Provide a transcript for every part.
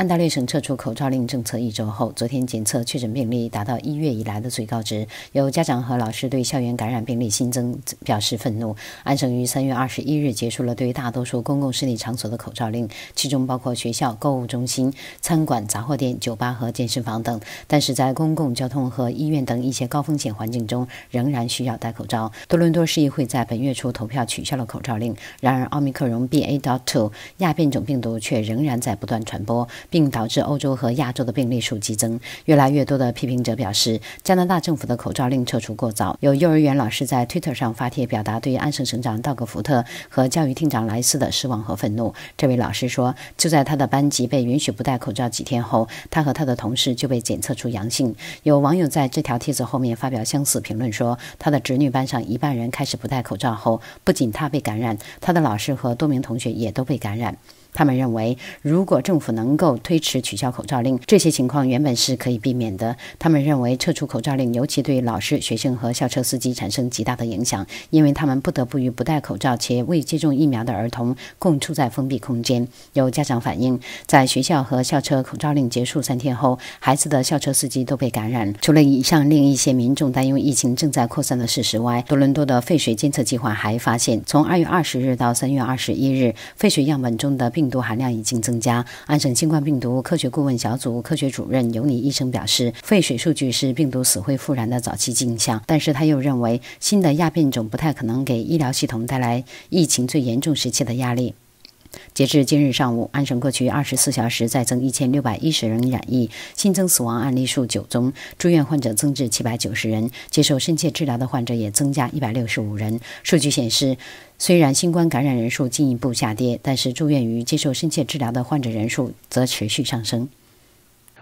安大略省撤除口罩令政策一周后，昨天检测确诊病例达到一月以来的最高值。有家长和老师对校园感染病例新增表示愤怒。安省于三月二十一日结束了对大多数公共室内场所的口罩令，其中包括学校、购物中心、餐馆、杂货店、酒吧和健身房等。但是在公共交通和医院等一些高风险环境中，仍然需要戴口罩。多伦多市议会，在本月初投票取消了口罩令。然而，奥密克戎 B A 2 w 亚变种病毒却仍然在不断传播。并导致欧洲和亚洲的病例数激增。越来越多的批评者表示，加拿大政府的口罩令撤除过早。有幼儿园老师在 Twitter 上发帖，表达对安省省长道格·福特和教育厅长莱斯的失望和愤怒。这位老师说，就在他的班级被允许不戴口罩几天后，他和他的同事就被检测出阳性。有网友在这条帖子后面发表相似评论，说他的侄女班上一半人开始不戴口罩后，不仅他被感染，他的老师和多名同学也都被感染。他们认为，如果政府能够推迟取消口罩令，这些情况原本是可以避免的。他们认为，撤除口罩令尤其对老师、学生和校车司机产生极大的影响，因为他们不得不与不戴口罩且未接种疫苗的儿童共处在封闭空间。有家长反映，在学校和校车口罩令结束三天后，孩子的校车司机都被感染。除了以上令一些民众担忧疫情正在扩散的事实外，多伦多的废水监测计划还发现，从二月二十日到三月二十一日，废水样本中的病。病毒含量已经增加。安省新冠病毒科学顾问小组科学主任尤尼医生表示，废水数据是病毒死灰复燃的早期迹象，但是他又认为新的亚变种不太可能给医疗系统带来疫情最严重时期的压力。截至今日上午，安省过去24小时再增1610人染疫，新增死亡案例数九宗，住院患者增至790人，接受深切治疗的患者也增加165人。数据显示，虽然新冠感染人数进一步下跌，但是住院于接受深切治疗的患者人数则持续上升。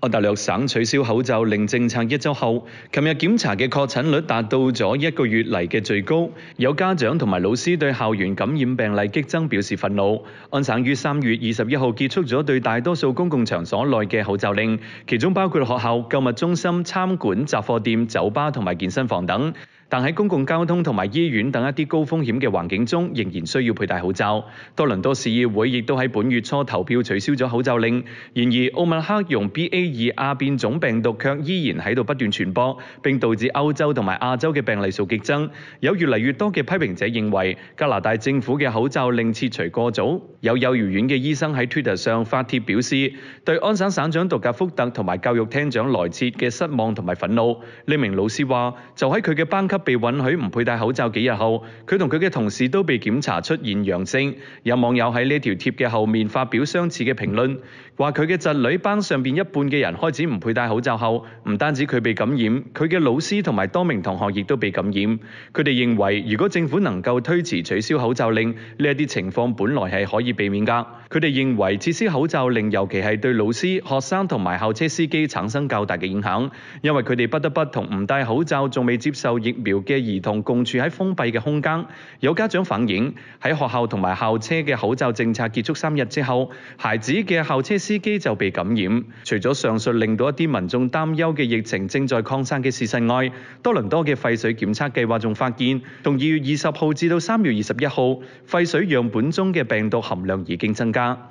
澳大利省取消口罩令政策一周后，琴日檢查嘅確診率達到咗一個月嚟嘅最高。有家長同埋老師對校園感染病例激增表示憤怒。安省於三月二十一號結束咗對大多數公共場所內嘅口罩令，其中包括學校、購物中心、餐館、雜貨店、酒吧同埋健身房等。但喺公共交通同埋醫院等一啲高風險嘅環境中，仍然需要佩戴口罩。多倫多市議會亦都喺本月初投票取消咗口罩令。然而，奧密克戎 B.A.2 亚變種病毒卻依然喺度不斷傳播，並導致歐洲同埋亞洲嘅病例數激增。有越嚟越多嘅批評者認為，加拿大政府嘅口罩令撤除過早。有幼兒园嘅醫生喺 Twitter 上發帖表示，對安省省長杜格福特同埋教育廳長萊切嘅失望同埋憤怒。呢名老師話：，就喺佢嘅班級。被允許唔佩戴口罩幾日後，佢同佢嘅同事都被檢查出現陽性。有網友喺呢條貼嘅後面發表相似嘅評論，話佢嘅侄女班上邊一半嘅人開始唔佩戴口罩後，唔單止佢被感染，佢嘅老師同埋多名同學亦都被感染。佢哋認為，如果政府能夠推遲取消口罩令，呢一啲情況本來係可以避免噶。佢哋認為设施口罩令尤其係對老師、學生同埋校車司機產生較大嘅影響，因為佢哋不得不同唔戴口罩仲未接受疫苗。嘅兒童共處喺封閉嘅空間，有家長反映喺學校同埋校車嘅口罩政策結束三日之後，孩子嘅校車司機就被感染。除咗上述令到一啲民眾擔憂嘅疫情正在擴散嘅事實外，多倫多嘅廢水檢測計劃仲發現，從二月二十號至到三月二十一號，廢水樣本中嘅病毒含量已經增加。